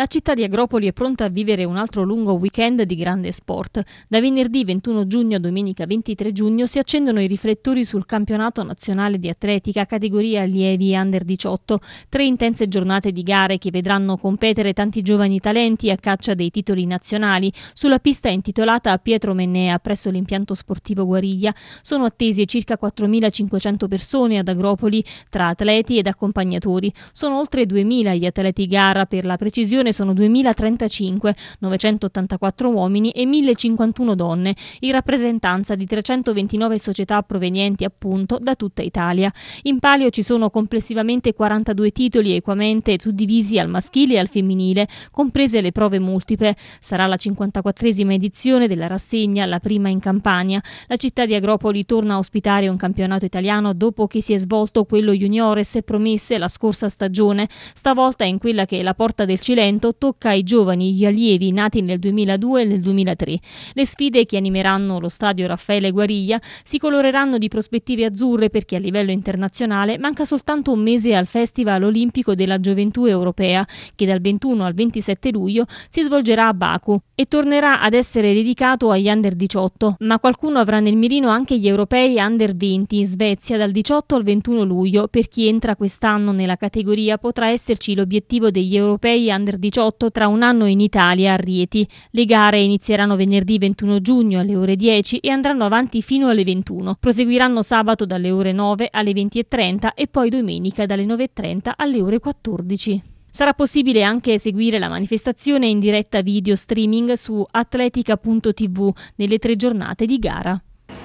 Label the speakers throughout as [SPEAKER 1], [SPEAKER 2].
[SPEAKER 1] La città di Agropoli è pronta a vivere un altro lungo weekend di grande sport. Da venerdì 21 giugno a domenica 23 giugno si accendono i riflettori sul campionato nazionale di atletica categoria allievi under 18. Tre intense giornate di gare che vedranno competere tanti giovani talenti a caccia dei titoli nazionali. Sulla pista intitolata a Pietro Mennea presso l'impianto sportivo Guariglia sono attesi circa 4.500 persone ad Agropoli tra atleti ed accompagnatori. Sono oltre 2.000 gli atleti gara per la precisione popolazione sono 2035, 984 uomini e 1051 donne, in rappresentanza di 329 società provenienti appunto da tutta Italia. In palio ci sono complessivamente 42 titoli equamente suddivisi al maschile e al femminile, comprese le prove multiple. Sarà la 54esima edizione della rassegna, la prima in Campania. La città di Agropoli torna a ospitare un campionato italiano dopo che si è svolto quello juniores promesse la scorsa stagione, stavolta in quella che è la porta del Cilento evento tocca ai giovani, gli allievi nati nel 2002 e nel 2003. Le sfide che animeranno lo stadio Raffaele Guariglia si coloreranno di prospettive azzurre perché a livello internazionale manca soltanto un mese al Festival Olimpico della Gioventù Europea che dal 21 al 27 luglio si svolgerà a Baku e tornerà ad essere dedicato agli under 18, ma qualcuno avrà nel mirino anche gli europei under 20 in Svezia dal 18 al 21 luglio. Per chi entra quest'anno nella categoria potrà esserci l'obiettivo degli europei under 18 18 tra un anno in Italia a Rieti. Le gare inizieranno venerdì 21 giugno alle ore 10 e andranno avanti fino alle 21. Proseguiranno sabato dalle ore 9 alle 20.30 e poi domenica dalle 9.30 alle ore 14. Sarà possibile anche seguire la manifestazione in diretta video streaming su atletica.tv nelle tre giornate di gara.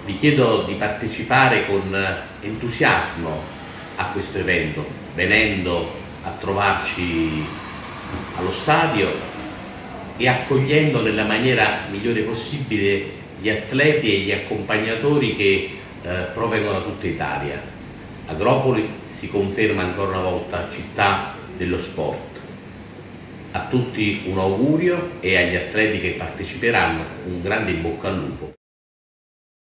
[SPEAKER 2] Vi chiedo di partecipare con entusiasmo a questo evento, venendo a trovarci allo stadio e accogliendo nella maniera migliore possibile gli atleti e gli accompagnatori che eh, provengono da tutta Italia. Agropoli si conferma ancora una volta città dello sport. A tutti un augurio e agli atleti che parteciperanno un grande in bocca al lupo.